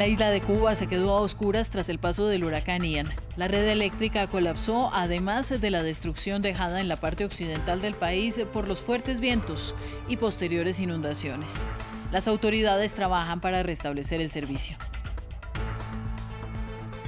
La isla de Cuba se quedó a oscuras tras el paso del huracán Ian. La red eléctrica colapsó, además de la destrucción dejada en la parte occidental del país por los fuertes vientos y posteriores inundaciones. Las autoridades trabajan para restablecer el servicio.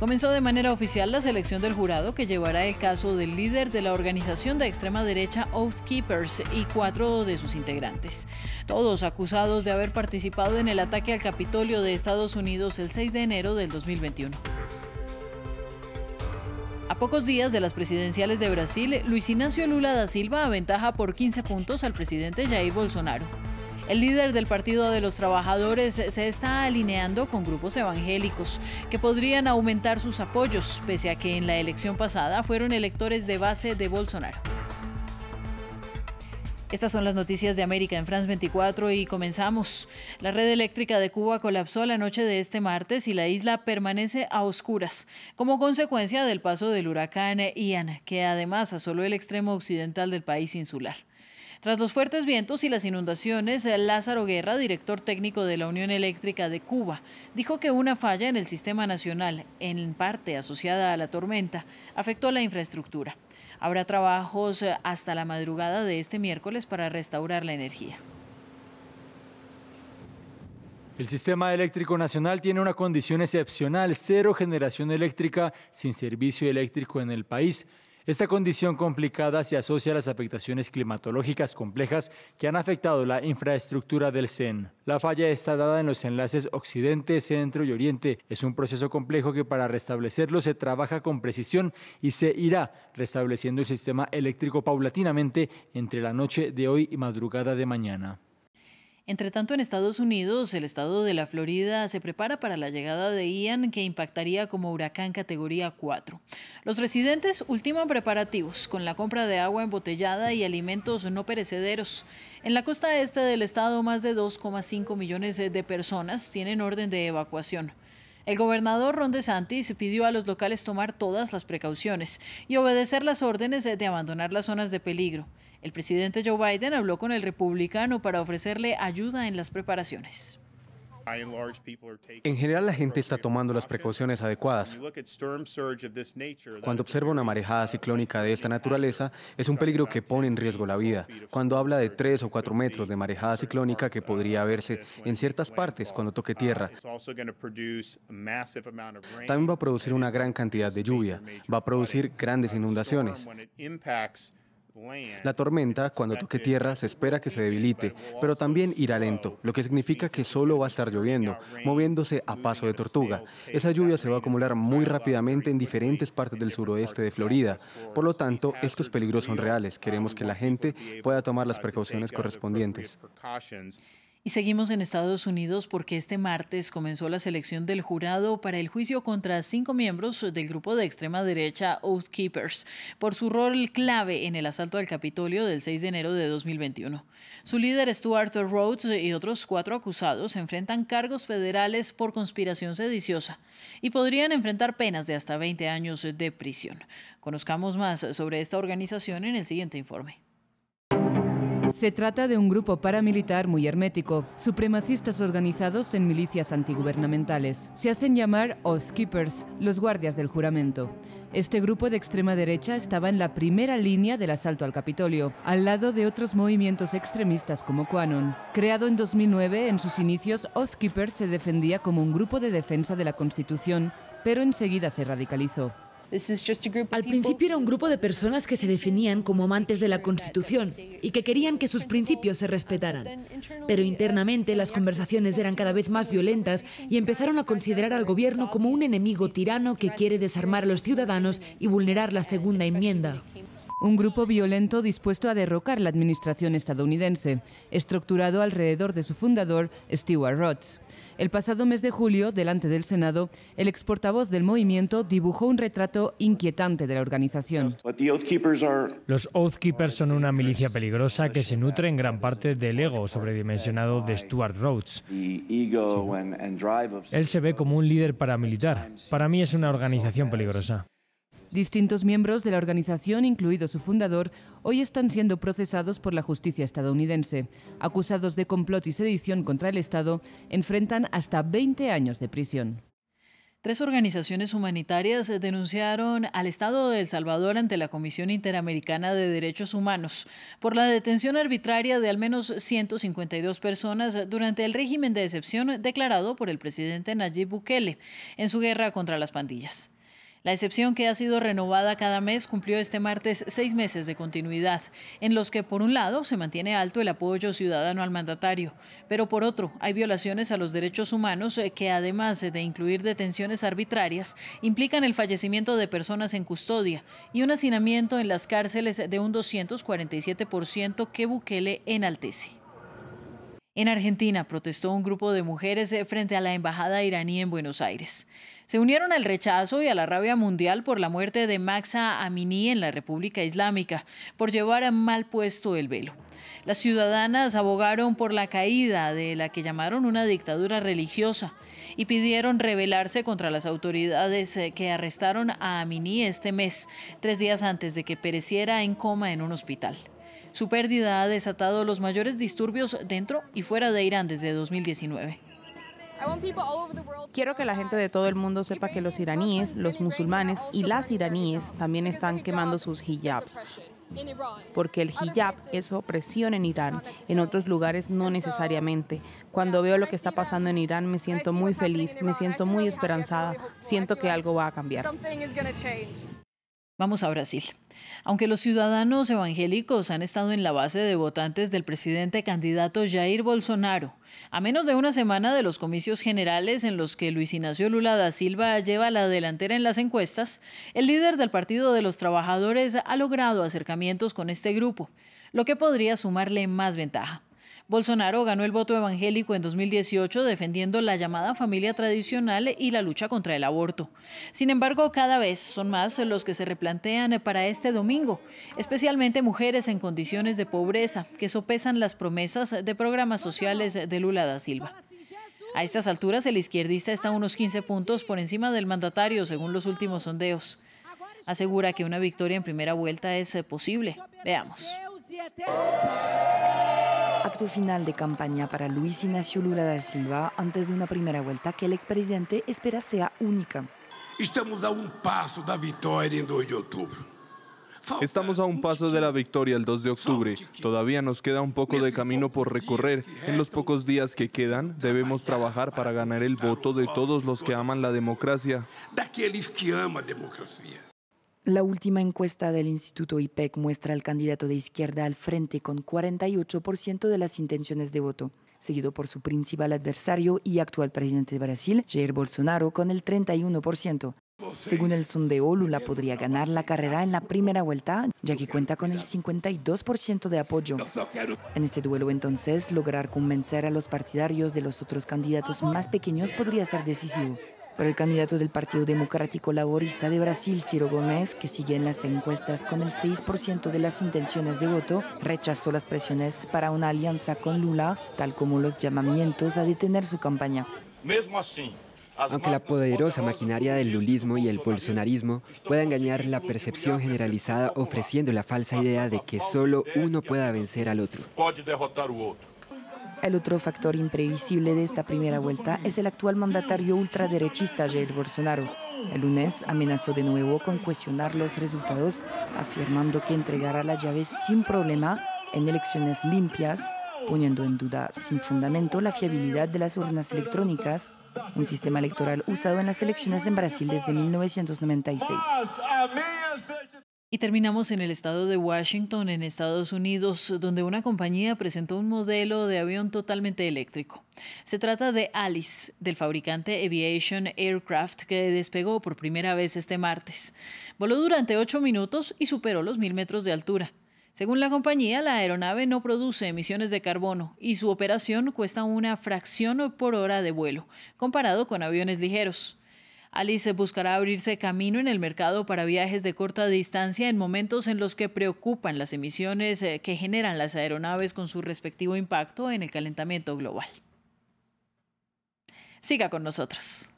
Comenzó de manera oficial la selección del jurado que llevará el caso del líder de la organización de extrema derecha Oath Keepers y cuatro de sus integrantes, todos acusados de haber participado en el ataque al Capitolio de Estados Unidos el 6 de enero del 2021. A pocos días de las presidenciales de Brasil, Luis Ignacio Lula da Silva aventaja por 15 puntos al presidente Jair Bolsonaro. El líder del Partido de los Trabajadores se está alineando con grupos evangélicos que podrían aumentar sus apoyos, pese a que en la elección pasada fueron electores de base de Bolsonaro. Estas son las noticias de América en France 24 y comenzamos. La red eléctrica de Cuba colapsó la noche de este martes y la isla permanece a oscuras como consecuencia del paso del huracán Ian, que además asoló el extremo occidental del país insular. Tras los fuertes vientos y las inundaciones, eh, Lázaro Guerra, director técnico de la Unión Eléctrica de Cuba, dijo que una falla en el sistema nacional, en parte asociada a la tormenta, afectó la infraestructura. Habrá trabajos eh, hasta la madrugada de este miércoles para restaurar la energía. El sistema eléctrico nacional tiene una condición excepcional, cero generación eléctrica sin servicio eléctrico en el país. Esta condición complicada se asocia a las afectaciones climatológicas complejas que han afectado la infraestructura del CEN. La falla está dada en los enlaces occidente, centro y oriente. Es un proceso complejo que para restablecerlo se trabaja con precisión y se irá restableciendo el sistema eléctrico paulatinamente entre la noche de hoy y madrugada de mañana. Entre tanto, en Estados Unidos, el estado de la Florida se prepara para la llegada de Ian, que impactaría como huracán categoría 4. Los residentes ultiman preparativos con la compra de agua embotellada y alimentos no perecederos. En la costa este del estado, más de 2,5 millones de personas tienen orden de evacuación. El gobernador Ron DeSantis pidió a los locales tomar todas las precauciones y obedecer las órdenes de abandonar las zonas de peligro. El presidente Joe Biden habló con el republicano para ofrecerle ayuda en las preparaciones. En general la gente está tomando las precauciones adecuadas. Cuando observa una marejada ciclónica de esta naturaleza, es un peligro que pone en riesgo la vida. Cuando habla de tres o cuatro metros de marejada ciclónica que podría verse en ciertas partes cuando toque ah, tierra, también va a producir una gran cantidad de lluvia, va a producir grandes inundaciones. La tormenta, cuando toque tierra, se espera que se debilite, pero también irá lento, lo que significa que solo va a estar lloviendo, moviéndose a paso de tortuga. Esa lluvia se va a acumular muy rápidamente en diferentes partes del suroeste de Florida. Por lo tanto, estos peligros son reales. Queremos que la gente pueda tomar las precauciones correspondientes. Y seguimos en Estados Unidos porque este martes comenzó la selección del jurado para el juicio contra cinco miembros del grupo de extrema derecha Oath Keepers por su rol clave en el asalto al Capitolio del 6 de enero de 2021. Su líder Stuart Rhodes y otros cuatro acusados enfrentan cargos federales por conspiración sediciosa y podrían enfrentar penas de hasta 20 años de prisión. Conozcamos más sobre esta organización en el siguiente informe. Se trata de un grupo paramilitar muy hermético, supremacistas organizados en milicias antigubernamentales. Se hacen llamar Oath Keepers, los guardias del juramento. Este grupo de extrema derecha estaba en la primera línea del asalto al Capitolio, al lado de otros movimientos extremistas como Quanon. Creado en 2009, en sus inicios, Oath Keepers se defendía como un grupo de defensa de la Constitución, pero enseguida se radicalizó. Al principio era un grupo de personas que se definían como amantes de la Constitución y que querían que sus principios se uh, respetaran. Pero uh, internamente las conversaciones eran cada vez más violentas y empezaron a considerar al gobierno como un enemigo tirano que quiere desarmar a los ciudadanos y vulnerar la segunda enmienda. Un grupo violento dispuesto a derrocar la administración estadounidense, estructurado alrededor de su fundador, Stewart Roth. El pasado mes de julio, delante del Senado, el exportavoz del movimiento dibujó un retrato inquietante de la organización. Los Oathkeepers son una milicia peligrosa que se nutre en gran parte del ego sobredimensionado de Stuart Rhodes. Él se ve como un líder paramilitar. Para mí es una organización peligrosa. Distintos miembros de la organización, incluido su fundador, hoy están siendo procesados por la justicia estadounidense. Acusados de complot y sedición contra el Estado, enfrentan hasta 20 años de prisión. Tres organizaciones humanitarias denunciaron al Estado de El Salvador ante la Comisión Interamericana de Derechos Humanos por la detención arbitraria de al menos 152 personas durante el régimen de excepción declarado por el presidente Nayib Bukele en su guerra contra las pandillas. La excepción que ha sido renovada cada mes cumplió este martes seis meses de continuidad, en los que por un lado se mantiene alto el apoyo ciudadano al mandatario, pero por otro hay violaciones a los derechos humanos eh, que además de incluir detenciones arbitrarias, implican el fallecimiento de personas en custodia y un hacinamiento en las cárceles de un 247% que Bukele enaltece. En Argentina protestó un grupo de mujeres eh, frente a la embajada iraní en Buenos Aires. Se unieron al rechazo y a la rabia mundial por la muerte de Maxa Amini en la República Islámica, por llevar a mal puesto el velo. Las ciudadanas abogaron por la caída de la que llamaron una dictadura religiosa y pidieron rebelarse contra las autoridades eh, que arrestaron a Amini este mes, tres días antes de que pereciera en coma en un hospital. Su pérdida ha desatado los mayores disturbios dentro y fuera de Irán desde 2019. Quiero que la gente de todo el mundo sepa que los iraníes, los musulmanes y las iraníes también están quemando sus hijabs, porque el hijab es opresión en Irán, en otros lugares no necesariamente. Cuando veo lo que está pasando en Irán me siento muy feliz, me siento muy esperanzada, siento que algo va a cambiar. Vamos a Brasil. Aunque los ciudadanos evangélicos han estado en la base de votantes del presidente candidato Jair Bolsonaro, a menos de una semana de los comicios generales en los que Luis Ignacio Lula da Silva lleva la delantera en las encuestas, el líder del Partido de los Trabajadores ha logrado acercamientos con este grupo, lo que podría sumarle más ventaja. Bolsonaro ganó el voto evangélico en 2018 defendiendo la llamada familia tradicional y la lucha contra el aborto. Sin embargo, cada vez son más los que se replantean para este domingo, especialmente mujeres en condiciones de pobreza que sopesan las promesas de programas sociales de Lula da Silva. A estas alturas, el izquierdista está unos 15 puntos por encima del mandatario, según los últimos sondeos. Asegura que una victoria en primera vuelta es posible. Veamos. Acto final de campaña para Luis Ignacio Lula da Silva antes de una primera vuelta que el expresidente espera sea única. Estamos a un paso de la victoria el 2 de octubre. Estamos a un paso de la victoria el 2 de octubre. Todavía nos queda un poco de camino por recorrer. En los pocos días que quedan, debemos trabajar para ganar el voto de todos los que aman la democracia. De aquellos que aman la democracia. La última encuesta del Instituto IPEC muestra al candidato de izquierda al frente con 48% de las intenciones de voto, seguido por su principal adversario y actual presidente de Brasil, Jair Bolsonaro, con el 31%. Según el sondeo, Lula podría ganar la carrera en la primera vuelta, ya que cuenta con el 52% de apoyo. En este duelo, entonces, lograr convencer a los partidarios de los otros candidatos más pequeños podría ser decisivo. Pero el candidato del Partido Democrático Laborista de Brasil, Ciro Gómez, que sigue en las encuestas con el 6% de las intenciones de voto, rechazó las presiones para una alianza con Lula, tal como los llamamientos a detener su campaña. aunque la poderosa maquinaria del lulismo y el bolsonarismo pueda engañar la percepción generalizada ofreciendo la falsa idea de que solo uno pueda vencer al otro. El otro factor imprevisible de esta primera vuelta es el actual mandatario ultraderechista Jair Bolsonaro. El lunes amenazó de nuevo con cuestionar los resultados, afirmando que entregará la llave sin problema en elecciones limpias, poniendo en duda sin fundamento la fiabilidad de las urnas electrónicas, un sistema electoral usado en las elecciones en Brasil desde 1996. Y terminamos en el estado de Washington, en Estados Unidos, donde una compañía presentó un modelo de avión totalmente eléctrico. Se trata de Alice, del fabricante Aviation Aircraft, que despegó por primera vez este martes. Voló durante ocho minutos y superó los mil metros de altura. Según la compañía, la aeronave no produce emisiones de carbono y su operación cuesta una fracción por hora de vuelo, comparado con aviones ligeros. Alice buscará abrirse camino en el mercado para viajes de corta distancia en momentos en los que preocupan las emisiones eh, que generan las aeronaves con su respectivo impacto en el calentamiento global. Siga con nosotros.